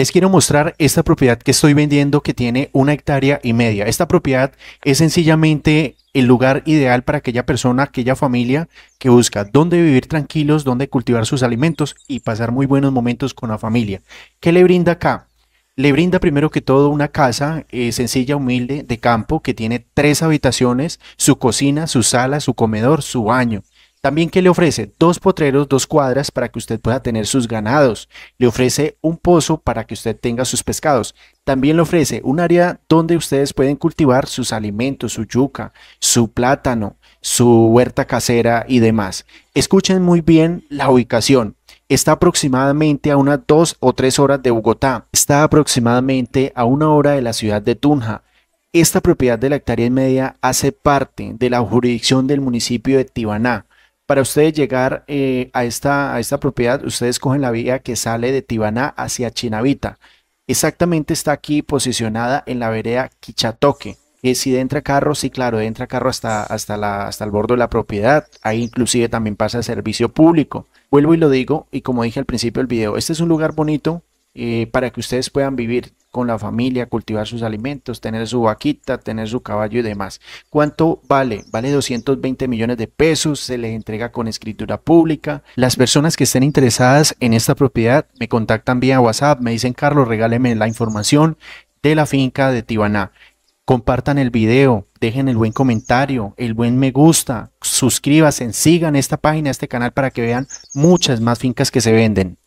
les quiero mostrar esta propiedad que estoy vendiendo que tiene una hectárea y media. Esta propiedad es sencillamente el lugar ideal para aquella persona, aquella familia que busca dónde vivir tranquilos, dónde cultivar sus alimentos y pasar muy buenos momentos con la familia. ¿Qué le brinda acá? Le brinda primero que todo una casa eh, sencilla, humilde, de campo, que tiene tres habitaciones, su cocina, su sala, su comedor, su baño. También que le ofrece dos potreros, dos cuadras para que usted pueda tener sus ganados. Le ofrece un pozo para que usted tenga sus pescados. También le ofrece un área donde ustedes pueden cultivar sus alimentos, su yuca, su plátano, su huerta casera y demás. Escuchen muy bien la ubicación. Está aproximadamente a unas dos o tres horas de Bogotá. Está aproximadamente a una hora de la ciudad de Tunja. Esta propiedad de la hectárea media hace parte de la jurisdicción del municipio de Tibaná para ustedes llegar eh, a, esta, a esta propiedad, ustedes cogen la vía que sale de Tibaná hacia Chinavita. Exactamente está aquí posicionada en la vereda Quichatoque. Que si entra carro, sí, claro, entra carro hasta, hasta, hasta el borde de la propiedad. Ahí inclusive también pasa servicio público. Vuelvo y lo digo, y como dije al principio del video, este es un lugar bonito eh, para que ustedes puedan vivir con la familia, cultivar sus alimentos, tener su vaquita, tener su caballo y demás. ¿Cuánto vale? Vale 220 millones de pesos, se les entrega con escritura pública. Las personas que estén interesadas en esta propiedad me contactan vía WhatsApp, me dicen, Carlos, regáleme la información de la finca de Tibaná. Compartan el video, dejen el buen comentario, el buen me gusta, suscríbanse, sigan esta página, este canal para que vean muchas más fincas que se venden.